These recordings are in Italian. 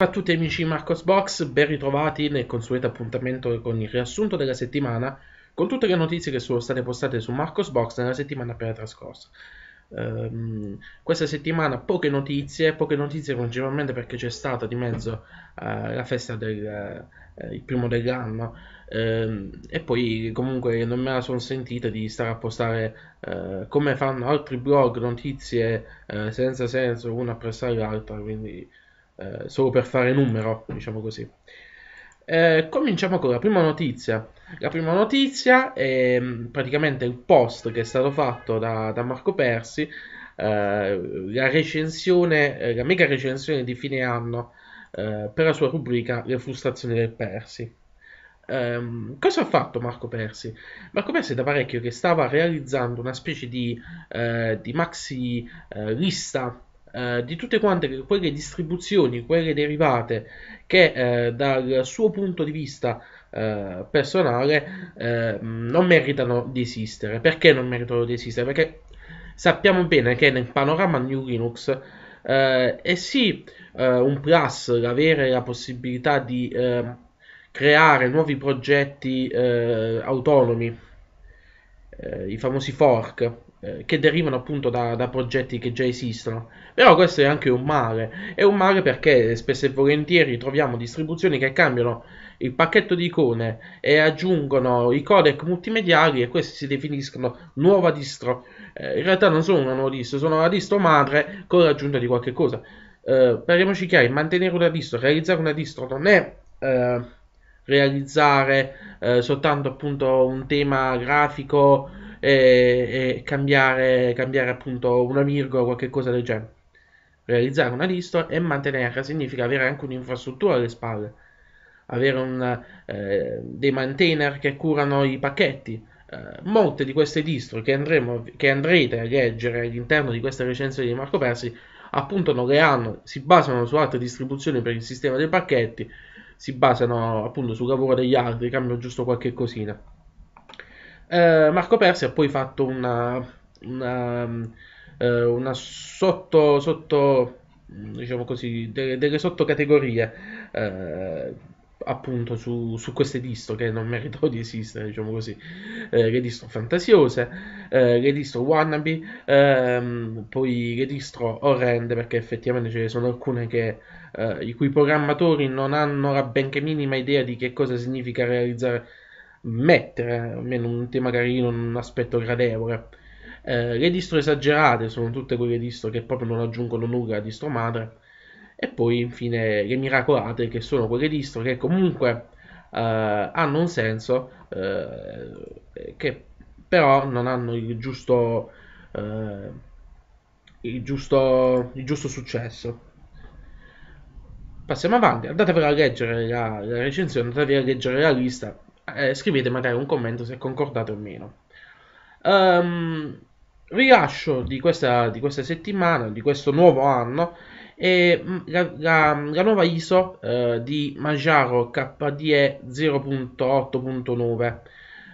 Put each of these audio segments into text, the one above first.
Ciao a tutti amici Marcos Box, ben ritrovati nel consueto appuntamento con il riassunto della settimana con tutte le notizie che sono state postate su Marcos Box nella settimana appena trascorsa. Um, questa settimana poche notizie, poche notizie principalmente perché c'è stata di mezzo uh, la festa del uh, il primo dell'anno uh, ehm, e poi comunque non me la sono sentita di stare a postare eh, come fanno altri blog notizie senza senso una appresso l'altra quindi eh, solo per fare numero, diciamo così. Eh, cominciamo con la prima notizia. La prima notizia è mm, praticamente il post che è stato fatto da, da Marco Persi, eh, la recensione, eh, la mega recensione di fine anno eh, per la sua rubrica Le frustrazioni del Persi. Ehm, cosa ha fatto Marco Persi? Marco Persi è da parecchio che stava realizzando una specie di, eh, di maxi lista eh, di tutte quante quelle distribuzioni, quelle derivate che eh, dal suo punto di vista eh, personale eh, non meritano di esistere. Perché non meritano di esistere? Perché sappiamo bene che nel panorama New Linux eh, è sì un plus avere la possibilità di creare nuovi progetti autonomi, i famosi fork eh, che derivano appunto da, da, progetti che già esistono. Però questo è anche un male, è un male perché spesso e volentieri troviamo distribuzioni che cambiano il pacchetto di icone e aggiungono i codec multimediali e questi si definiscono nuova distro. Eh, in realtà non sono una nuova distro, sono la distro madre con l'aggiunta di qualche cosa. Eh, parliamoci chiari, mantenere una distro, realizzare una distro non è... Eh, realizzare eh, soltanto appunto un tema grafico e, e cambiare, cambiare appunto una virgola o qualche cosa del genere. Realizzare una lista e mantenerla significa avere anche un'infrastruttura alle spalle, avere un, eh, dei maintainer che curano i pacchetti. Eh, molte di queste distro che, andremo, che andrete a leggere all'interno di questa recensione di Marco Persi appunto non le hanno, si basano su altre distribuzioni per il sistema dei pacchetti, si basano appunto sul lavoro degli altri, cambiano giusto qualche cosina. Eh, Marco Persi ha poi fatto una, una, eh, una sotto, sotto, diciamo così, delle, delle sottocategorie eh, appunto su, su, queste distro che non meritano di esistere, diciamo così, eh, le distro fantasiose, eh, le distro wannabe, ehm, poi le distro orrende perché effettivamente ce ne sono alcune che, eh, i cui programmatori non hanno la benché minima idea di che cosa significa realizzare mettere, almeno un tema carino, un aspetto gradevole. Eh, le distro esagerate sono tutte quelle distro che proprio non aggiungono nulla a distro madre. E poi infine le miracolate che sono quelle distro che comunque eh, hanno un senso, eh, che però non hanno il giusto, eh, il giusto, il giusto successo passiamo avanti, andatevela a leggere la, la recensione, andatevi a leggere la lista eh, scrivete magari un commento se concordate o meno. Um, rilascio di questa, di questa, settimana, di questo nuovo anno, è mm, la, la, la nuova ISO eh, di Majaro KDE 0.8.9.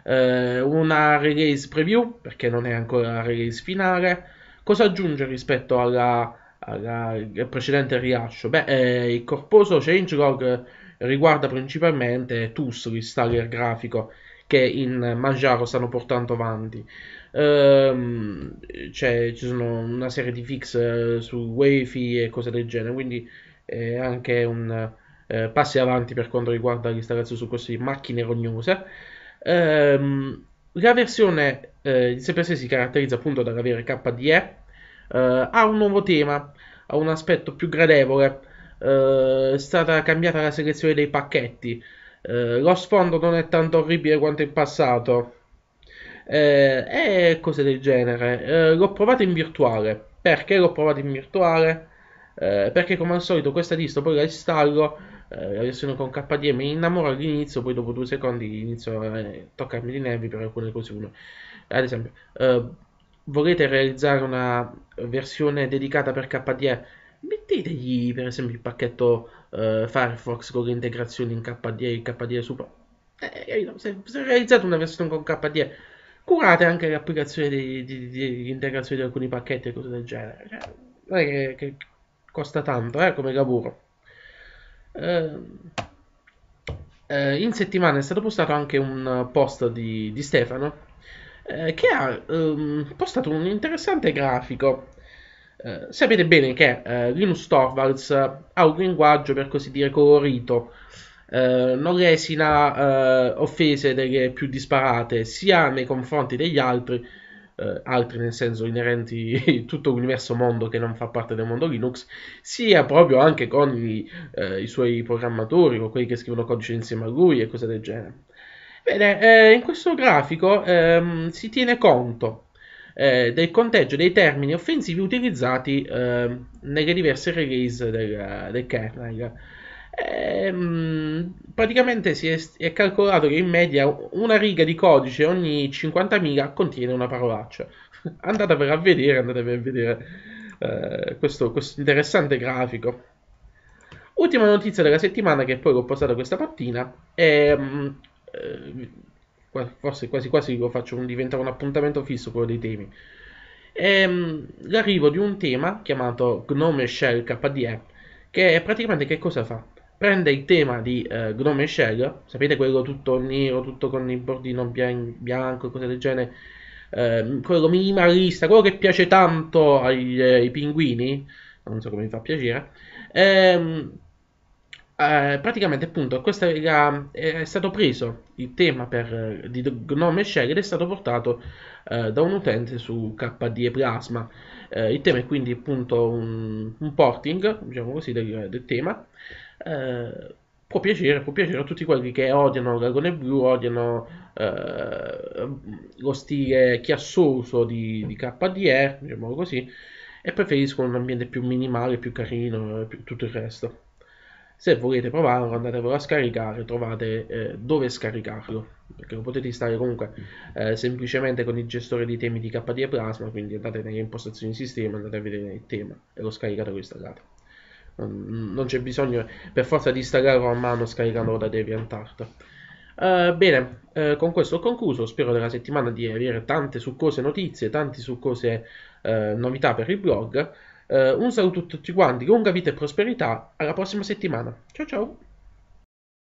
Eh, una release preview perché non è ancora la release finale. Cosa aggiunge rispetto alla, alla, al precedente rilascio? Beh, eh, il corposo changelog riguarda principalmente Tus, l'installer grafico che in Manjaro stanno portando avanti. Ehm, cioè, ci sono una serie di fix eh, su Wafi e cose del genere, quindi è eh, anche un eh, passo avanti per quanto riguarda l'installazione su queste macchine rognose. Ehm, la versione eh, di CPS si caratterizza appunto dall'avere KDE, eh, ha un nuovo tema, ha un aspetto più gradevole eh, è stata cambiata la selezione dei pacchetti. Eh, lo sfondo non è tanto orribile quanto in passato eh, e cose del genere. l'ho provato in virtuale. Perché l'ho provato in virtuale? perché come al solito questa distro poi la installo la versione con KDM mi innamoro all'inizio, poi dopo due secondi inizio a toccarmi di nervi per alcune cose. Ad esempio, eh, volete realizzare una versione dedicata per KDE mettetegli per esempio il pacchetto eh, Firefox con le integrazioni in KDE e KDE Super. Eh, eh se, se realizzate una versione con KDE, curate anche le applicazioni di integrazione di, alcuni pacchetti e cose del genere. Cioè, non è che, che, costa tanto, eh, come lavoro. Eh, eh, in settimana è stato postato anche un post di, di Stefano che ha ehm, postato un interessante grafico eh, sapete bene che eh, Linus Torvalds ha un linguaggio per così dire colorito, eh, non resina eh, offese delle più disparate sia nei confronti degli altri, eh, altri nel senso inerenti a tutto l'universo mondo che non fa parte del mondo Linux, sia proprio anche con gli, i suoi programmatori o quelli che scrivono codice insieme a lui e cose del genere. Bene, in questo grafico ehm, si tiene conto eh, del conteggio dei termini offensivi utilizzati eh, nelle diverse release del, del kernel. E, ehm, mh, praticamente si è, è, calcolato che in media una riga di codice ogni 50.000 contiene una parolaccia. andatevela a vedere, andatevela a vedere eh, questo, questo interessante grafico. Ultima notizia della settimana che poi l'ho postata questa mattina è mh, mm, eh, forse quasi quasi lo faccio, diventa un appuntamento fisso quello dei temi. È ehm, l'arrivo di un tema chiamato Gnome Shell KDE, che praticamente che cosa fa? Prende il tema di eh, Gnome Shell, sapete quello tutto nero, tutto con il bordino bian- bianco e cose del genere, eh, quello minimalista, quello che piace tanto ai, ai pinguini, non so come mi fa piacere, ehm, eh, praticamente appunto questa, era, è stato preso il tema per, eh, di Gnome Shell ed è stato portato eh, da un utente su KDE Plasma. Eh, il tema è quindi appunto un, un porting, diciamo così, del, del tema. Eh, può piacere, può piacere, a tutti quelli che odiano Dragone Blu, odiano lo stile chiassoso di, di KDE, diciamo così, e preferiscono un ambiente più minimale, più carino, più, tutto il resto se volete provarlo andatevelo a scaricare trovate eh, dove scaricarlo perché lo potete installare comunque eh, semplicemente con il gestore di temi di KDE Plasma quindi andate nelle impostazioni di sistema andate a vedere il tema e lo scaricate e lo installate non, non c'è bisogno per forza di installarlo a mano scaricandolo da DeviantArt Uh, bene, uh, con questo ho concluso. Spero della settimana di avere tante succose notizie, tante succose uh, novità per il blog. Uh, un saluto a tutti quanti, lunga vita e prosperità, alla prossima settimana. Ciao ciao!